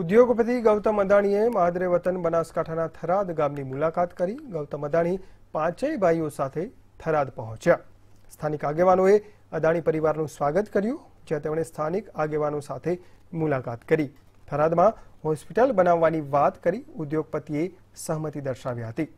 ઉદ્યોગપતિ ગૌતમ અદાણીએ માદરે વતન બનાસકાંઠાના થરાદ ગામની મુલાકાત કરી ગૌતમ અદાણી પાંચેય ભાઈઓ સાથે થરાદ પહોંચ્યા સ્થાનિક આગેવાનોએ અદાણી પરિવારનું સ્વાગત કર્યું જ્યાં તેમણે સ્થાનિક આગેવાનો સાથે મુલાકાત કરી થરાદમાં હોસ્પિટલ બનાવવાની વાત કરી ઉદ્યોગપતિએ સહમતિ દર્શાવી હતી